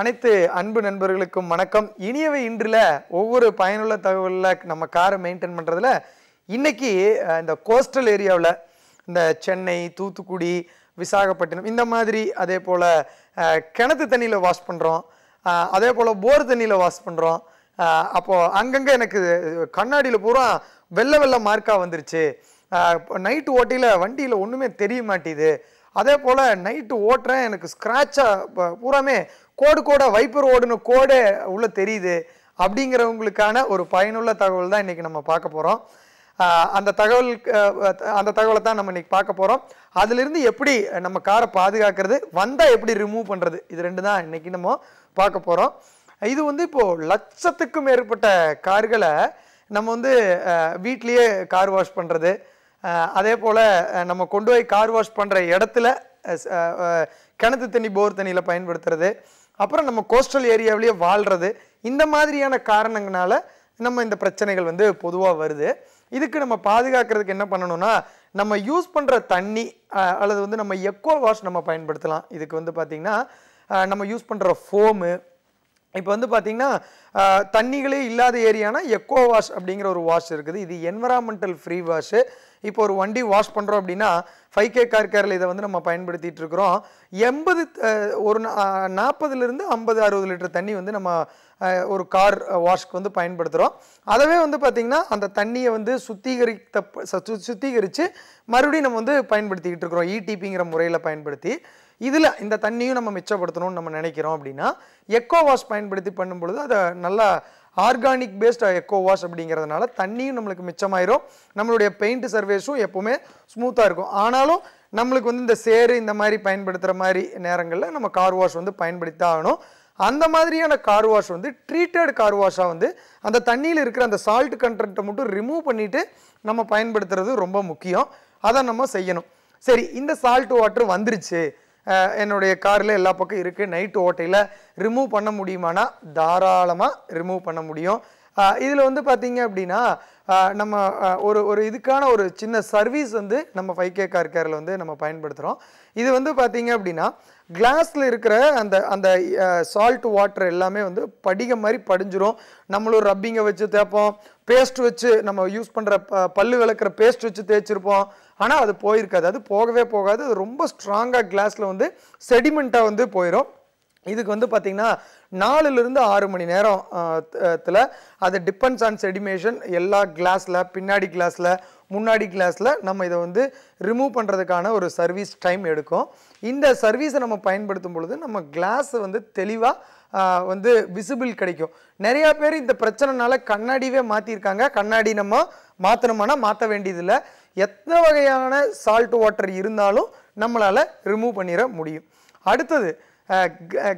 அனைத்து அன்பு நண்பர்களுக்கும் வணக்கம் இனியவை இன்றில் ஒவ்வொரு பயனுள்ள தகவலில் நம்ம காரை மெயின்டைன் பண்ணுறதுல இன்றைக்கி இந்த கோஸ்டல் ஏரியாவில் இந்த சென்னை தூத்துக்குடி விசாகப்பட்டினம் இந்த மாதிரி அதே போல் கிணத்து தண்ணியில் வாஷ் பண்ணுறோம் அதே போல் போர் தண்ணியில் வாஷ் பண்ணுறோம் அப்போது அங்கங்கே எனக்கு கண்ணாடியில் பூரா வெள்ளை வெள்ளை மார்க்காக வந்துருச்சு நைட்டு ஓட்டியில் வண்டியில் ஒன்றுமே தெரிய மாட்டேது அதே போல் நைட்டு ஓட்டுறேன் எனக்கு ஸ்க்ராட்சாக பூராமே கோடு கோட வைப்பர் ஓடுன கோடு உள்ளே தெரியுது அப்படிங்கிறவங்களுக்கான ஒரு பயனுள்ள தகவல் தான் இன்றைக்கி நம்ம பார்க்க போகிறோம் அந்த தகவல் அந்த தகவலை தான் நம்ம இன்றைக்கி பார்க்க போகிறோம் அதிலிருந்து எப்படி நம்ம காரை பாதுகாக்கிறது வந்தால் எப்படி ரிமூவ் பண்ணுறது இது ரெண்டு தான் இன்றைக்கி நம்ம பார்க்க போகிறோம் இது வந்து இப்போது லட்சத்துக்கும் மேற்பட்ட கார்களை நம்ம வந்து வீட்லேயே கார் வாஷ் பண்ணுறது அதே போல் நம்ம கொண்டு போய் கார் வாஷ் பண்ணுற இடத்துல கிணத்து தண்ணி போர் தண்ணியில் பயன்படுத்துறது அப்புறம் நம்ம கோஸ்டல் ஏரியாவிலேயே வாழ்கிறது இந்த மாதிரியான காரணங்களால நம்ம இந்த பிரச்சனைகள் வந்து பொதுவாக வருது இதுக்கு நம்ம பாதுகாக்கிறதுக்கு என்ன பண்ணணும்னா நம்ம யூஸ் பண்ணுற தண்ணி அல்லது வந்து நம்ம எக்கோ வாஷ் நம்ம பயன்படுத்தலாம் இதுக்கு வந்து பார்த்திங்கன்னா நம்ம யூஸ் பண்ணுற ஃபோமு இப்போ வந்து பார்த்திங்கன்னா தண்ணிகளே இல்லாத ஏரியானா எக்கோ வாஷ் அப்படிங்கிற ஒரு வாஷ் இருக்குது இது என்வரான்மெண்டல் ஃப்ரீ வாஷு இப்போ ஒரு வண்டி வாஷ் பண்ணுறோம் அப்படின்னா ஃபைவ் கே கார் கேரில் இதை வந்து நம்ம பயன்படுத்திகிட்டு இருக்கிறோம் எண்பது ஒரு நாற்பதுலேருந்து ஐம்பது அறுபது லிட்டர் தண்ணி வந்து நம்ம ஒரு கார் வாஷ்க்கு வந்து பயன்படுத்துகிறோம் அதவே வந்து பார்த்திங்கன்னா அந்த தண்ணியை வந்து சுத்திகரித்த சுத்திகரித்து மறுபடியும் நம்ம வந்து பயன்படுத்திக்கிட்டு இருக்கிறோம் இடிபிங்கிற e முறையில் பயன்படுத்தி இதில் இந்த தண்ணியும் நம்ம மிச்சப்படுத்தணும்னு நம்ம நினைக்கிறோம் அப்படின்னா எக்கோ வாஷ் பயன்படுத்தி பண்ணும்பொழுது அதை நல்லா ஆர்கானிக் பேஸ்ட் எக்கோ வாஷ் அப்படிங்கிறதுனால தண்ணியும் நம்மளுக்கு மிச்சமாயிரும் நம்மளுடைய பெயிண்ட் சர்வேஸும் எப்போவுமே ஸ்மூத்தாக இருக்கும் ஆனாலும் நம்மளுக்கு வந்து இந்த சேரு இந்த மாதிரி பயன்படுத்துகிற மாதிரி நேரங்களில் நம்ம கார் வாஷ் வந்து பயன்படுத்தி ஆகணும் அந்த மாதிரியான கார் வாஷ் வந்து ட்ரீட்டட் கார் வாஷாக வந்து அந்த தண்ணியில் இருக்கிற அந்த சால்ட் கண்டென்ட்டை மட்டும் ரிமூவ் பண்ணிவிட்டு நம்ம பயன்படுத்துறது ரொம்ப முக்கியம் அதை நம்ம செய்யணும் சரி இந்த சால்ட் வாட்டர் வந்துருச்சு என்னுடைய காரில் எல்லா பக்கம் இருக்குது நைட்டு ஓட்டையில் ரிமூவ் பண்ண முடியுமானா தாராளமாக ரிமூவ் பண்ண முடியும் இதில் வந்து பார்த்தீங்க அப்படின்னா நம்ம ஒரு ஒரு இதுக்கான ஒரு சின்ன சர்வீஸ் வந்து நம்ம ஃபைவ் கே கார் கேரில் வந்து நம்ம பயன்படுத்துகிறோம் இது வந்து பார்த்தீங்க அப்படின்னா கிளாஸில் இருக்கிற அந்த அந்த சால்ட் வாட்டர் எல்லாமே வந்து படிக மாதிரி படிஞ்சிரும் நம்மளும் ரப்பிங்கை வச்சு தேய்ப்போம் பேஸ்ட் வச்சு நம்ம யூஸ் பண்ணுற பல்லு விளக்குற பேஸ்ட் வச்சு தேய்ச்சிருப்போம் ஆனால் அது போயிருக்காது அது போகவே போகாது அது ரொம்ப ஸ்ட்ராங்காக கிளாஸில் வந்து செடிமெண்ட்டாக வந்து போயிடும் இதுக்கு வந்து பார்த்திங்கன்னா நாலுலேருந்து ஆறு மணி நேரம் த்தில் அது டிபெண்ட்ஸ் ஆன் செடிமேஷன் எல்லா கிளாஸில் பின்னாடி கிளாஸில் முன்னாடி கிளாஸில் நம்ம இதை வந்து ரிமூவ் பண்ணுறதுக்கான ஒரு சர்வீஸ் டைம் எடுக்கும் இந்த சர்வீஸை நம்ம பயன்படுத்தும் பொழுது நம்ம கிளாஸ் வந்து தெளிவாக வந்து விசிபிள் கிடைக்கும் நிறையா பேர் இந்த பிரச்சனைனால கண்ணாடியே மாற்றிருக்காங்க கண்ணாடி நம்ம மாற்றணுமானா மாற்ற வேண்டியதில்லை எத்தனை வகையான சால்ட் வாட்டர் இருந்தாலும் நம்மளால் ரிமூவ் பண்ணிட முடியும் அடுத்தது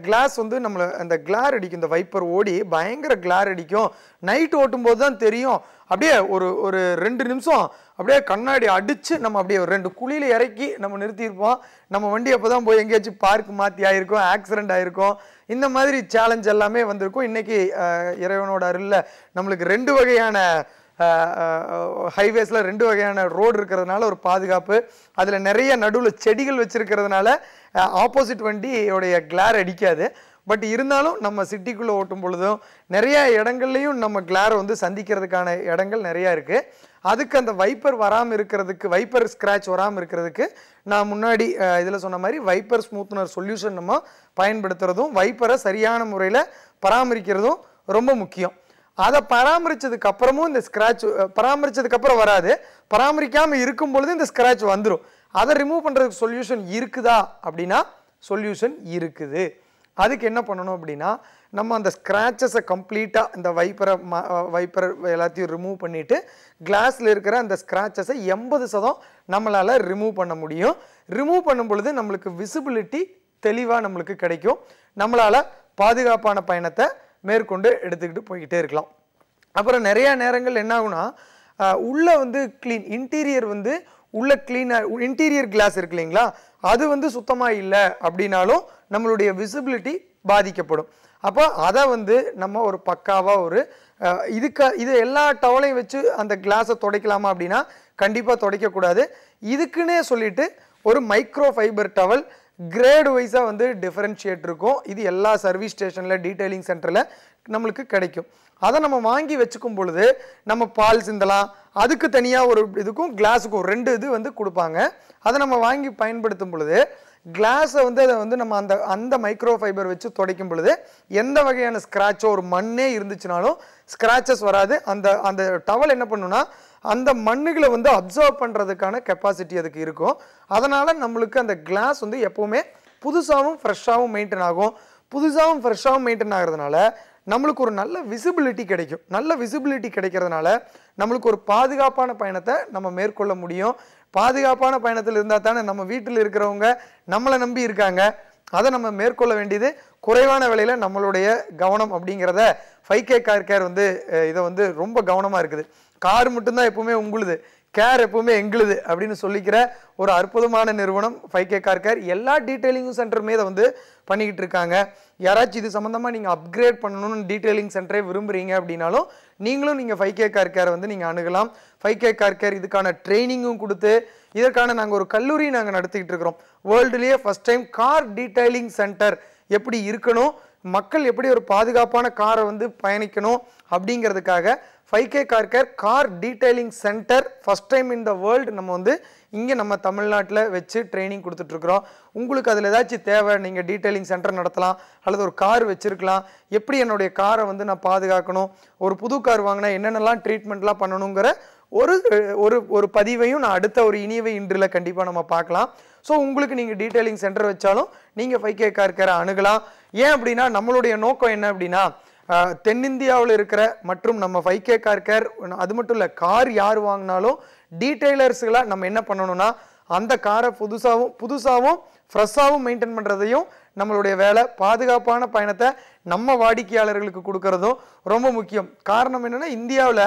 கிளாஸ் வந்து நம்மளை அந்த கிளார் அடிக்கும் இந்த வைப்பர் ஓடி பயங்கர கிளார் அடிக்கும் நைட் ஓட்டும்போது தான் தெரியும் அப்படியே ஒரு ஒரு ரெண்டு நிமிஷம் அப்படியே கண்ணாடி அடித்து நம்ம அப்படியே ஒரு ரெண்டு குழியில் இறக்கி நம்ம நிறுத்தியிருப்போம் நம்ம வண்டி அப்போ தான் போய் எங்கேயாச்சும் பார்க் மாற்றி ஆகிருக்கும் ஆக்சிடெண்ட் ஆகிருக்கும் இந்த மாதிரி சேலஞ்ச் எல்லாமே வந்திருக்கும் இன்றைக்கி இறைவனோட அருளில் நம்மளுக்கு ரெண்டு வகையான ஹைவேஸில் ரெண்டு வகையான ரோடு இருக்கிறதுனால ஒரு பாதுகாப்பு அதில் நிறைய நடுவில் செடிகள் வச்சுருக்கிறதுனால ஆப்போசிட் வண்டியோடைய கிளார் அடிக்காது பட் இருந்தாலும் நம்ம சிட்டிக்குள்ளே ஓட்டும் பொழுதும் நிறையா இடங்கள்லையும் நம்ம கிளாரை வந்து சந்திக்கிறதுக்கான இடங்கள் நிறையா இருக்குது அதுக்கு அந்த வைப்பர் வராமல் இருக்கிறதுக்கு வைப்பர் ஸ்க்ராட்ச் வராமல் இருக்கிறதுக்கு நான் முன்னாடி இதில் சொன்ன மாதிரி வைப்பர் ஸ்மூத்னர் சொல்யூஷன் நம்ம பயன்படுத்துகிறதும் வைப்பரை சரியான முறையில் பராமரிக்கிறதும் ரொம்ப முக்கியம் அதை பராமரித்ததுக்கு அப்புறமும் இந்த ஸ்க்ராட்ச் பராமரித்ததுக்கு அப்புறம் வராது பராமரிக்காமல் இருக்கும் பொழுது இந்த ஸ்க்ராட்ச் வந்துடும் அதை ரிமூவ் பண்ணுறதுக்கு சொல்யூஷன் இருக்குதா அப்படின்னா சொல்யூஷன் இருக்குது அதுக்கு என்ன பண்ணணும் அப்படின்னா நம்ம அந்த ஸ்க்ராச்சஸை கம்ப்ளீட்டாக இந்த வைப்பரை ம வைப்பரை எல்லாத்தையும் ரிமூவ் பண்ணிவிட்டு கிளாஸில் இருக்கிற அந்த ஸ்க்ராச்சஸை எண்பது சதம் நம்மளால் ரிமூவ் பண்ண முடியும் ரிமூவ் பண்ணும் பொழுது நம்மளுக்கு விசிபிலிட்டி தெளிவாக நம்மளுக்கு கிடைக்கும் நம்மளால் பாதுகாப்பான பயணத்தை மேற்கொண்டு எடுத்துக்கிட்டு போய்கிட்டே இருக்கலாம் அப்புறம் நிறையா நேரங்கள் என்ன ஆகுனா உள்ளே வந்து க்ளீன் இன்டீரியர் வந்து உள்ள க்ளீனாக இன்டீரியர் கிளாஸ் இருக்கு இல்லைங்களா அது வந்து சுத்தமாக இல்லை அப்படின்னாலும் நம்மளுடைய விசிபிலிட்டி பாதிக்கப்படும் அப்போ அதை வந்து நம்ம ஒரு பக்காவாக ஒரு இதுக்கு இது எல்லா டவலையும் வச்சு அந்த கிளாஸை துடைக்கலாமா அப்படின்னா கண்டிப்பாக துடைக்கக்கூடாது இதுக்குன்னே சொல்லிட்டு ஒரு மைக்ரோ ஃபைபர் டவல் கிரேடு வைஸாக வந்து டிஃப்ரென்ஷியேட் இருக்கும் இது எல்லா சர்வீஸ் ஸ்டேஷனில் டீட்டெயிலிங் சென்டரில் நம்மளுக்கு கிடைக்கும் அதை நம்ம வாங்கி வச்சுக்கும் பொழுது நம்ம பால் சிந்தலாம் அதுக்கு தனியாக ஒரு இதுக்கும் கிளாஸுக்கும் ரெண்டு இது வந்து கொடுப்பாங்க அதை நம்ம வாங்கி பயன்படுத்தும் பொழுது கிளாஸை வந்து அதை வந்து நம்ம அந்த அந்த மைக்ரோ ஃபைபர் வச்சு துடைக்கும் பொழுது எந்த வகையான ஸ்க்ராச்சோ ஒரு மண்ணே இருந்துச்சுனாலும் ஸ்க்ராச்சஸ் வராது அந்த அந்த டவல் என்ன பண்ணுன்னா அந்த மண்ணுகளை வந்து அப்சர்வ் பண்ணுறதுக்கான கெப்பாசிட்டி அதுக்கு இருக்கும் அதனால் நம்மளுக்கு அந்த கிளாஸ் வந்து எப்போவுமே புதுசாகவும் ஃப்ரெஷ்ஷாகவும் மெயின்டைன் ஆகும் புதுசாகவும் ஃப்ரெஷ்ஷாகவும் மெயின்டைன் ஆகிறதுனால நம்மளுக்கு ஒரு நல்ல விசிபிலிட்டி கிடைக்கும் நல்ல விசிபிலிட்டி கிடைக்கிறதுனால நம்மளுக்கு ஒரு பாதுகாப்பான பயணத்தை நம்ம மேற்கொள்ள முடியும் பாதுகாப்பான பயணத்தில் இருந்தால் தானே நம்ம வீட்டில் இருக்கிறவங்க நம்மளை நம்பி இருக்காங்க அதை நம்ம மேற்கொள்ள வேண்டியது குறைவான விலையில் நம்மளுடைய கவனம் அப்படிங்கிறத ஃபைவ் கே கார் கேர் வந்து இதை வந்து ரொம்ப கவனமாக இருக்குது கார் மட்டும்தான் எப்பவுமே உங்களுது கேர் எப்பவுமே எங்களுது அப்படின்னு சொல்லிக்கிற ஒரு அற்புதமான நிறுவனம் ஃபைவ் கே கார் கேர் எல்லா டீட்டெயிலிங்கும் சென்டருமே இதை வந்து பண்ணிக்கிட்டு இருக்காங்க யாராச்சும் இது சம்மந்தமாக நீங்கள் அப்கிரேட் பண்ணணும்னு டீட்டெயிலிங் சென்டரே விரும்புகிறீங்க அப்படின்னாலும் நீங்களும் நீங்கள் ஃபைவ் கே கார் கேர் வந்து நீங்கள் அணுகலாம் ஃபைவ் கே கார் கேர் இதுக்கான ட்ரைனிங்கும் கொடுத்து இதற்கான நாங்கள் ஒரு கல்லூரி நாங்கள் நடத்திக்கிட்டு இருக்கிறோம் வேர்ல்டுலேயே first time car detailing centre எப்படி இருக்கணும் மக்கள் எப்படி ஒரு பாதுகாப்பான காரை வந்து பயணிக்கணும் அப்படிங்கிறதுக்காக five K car care car detailing centre first time in the world நம்ம வந்து இங்கே நம்ம தமிழ்நாட்டில் வச்சு ட்ரைனிங் கொடுத்துட்ருக்குறோம் உங்களுக்கு அதில் ஏதாச்சும் தேவை நீங்கள் டீடைலிங் சென்டர் நடத்தலாம் அல்லது ஒரு கார் வச்சுருக்கலாம் எப்படி என்னுடைய காரை வந்து நான் பாதுகாக்கணும் ஒரு புது கார் வாங்கினா என்னென்னலாம் ட்ரீட்மெண்ட்லாம் பண்ணணுங்கிற ஒரு ஒரு ஒரு பதிவையும் நான் அடுத்த ஒரு இனியவை இன்றில் கண்டிப்பாக நம்ம பார்க்கலாம் ஸோ உங்களுக்கு நீங்கள் டீடைலிங் சென்டர் வச்சாலும் நீங்கள் ஃபைவ் கே கார் கேரை அணுகலாம் ஏன் அப்படின்னா நம்மளுடைய நோக்கம் என்ன அப்படின்னா தென்னிந்தியாவில் இருக்கிற மற்றும் நம்ம ஃபைவ் கே கார் கேர் அது மட்டும் இல்லை கார் யார் வாங்கினாலும் டீட்டெயிலர்ஸுகளாக நம்ம என்ன பண்ணணும்னா அந்த காரை புதுசாகவும் புதுசாகவும் ஃப்ரெஷ்ஷாகவும் மெயின்டைன் பண்ணுறதையும் நம்மளுடைய வேலை பாதுகாப்பான பயணத்தை நம்ம வாடிக்கையாளர்களுக்கு கொடுக்கறதும் ரொம்ப முக்கியம் காரணம் என்னென்னா இந்தியாவில்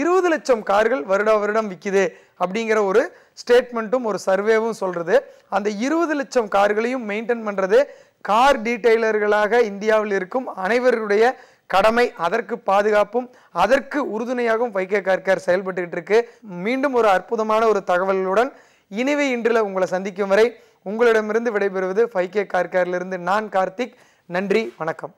இருபது லட்சம் கார்கள் வருட வருடம் விற்கிது அப்படிங்கிற ஒரு ஸ்டேட்மெண்ட்டும் ஒரு சர்வேவும் சொல்கிறது அந்த இருபது லட்சம் கார்களையும் மெயின்டைன் பண்ணுறது கார் டீட்டெயிலர்களாக இந்தியாவில் இருக்கும் அனைவருடைய கடமை அதற்கு பாதுகாப்பும் அதற்கு உறுதுணையாகவும் வைகை கார்கார் செயல்பட்டுக்கிட்டு இருக்கு மீண்டும் ஒரு அற்புதமான ஒரு தகவலுடன் இனிவே இன்றில் உங்களை சந்திக்கும் வரை உங்களிடமிருந்து விடைபெறுவது ஃபைகே கார்காரிலிருந்து நான் கார்த்திக் நன்றி வணக்கம்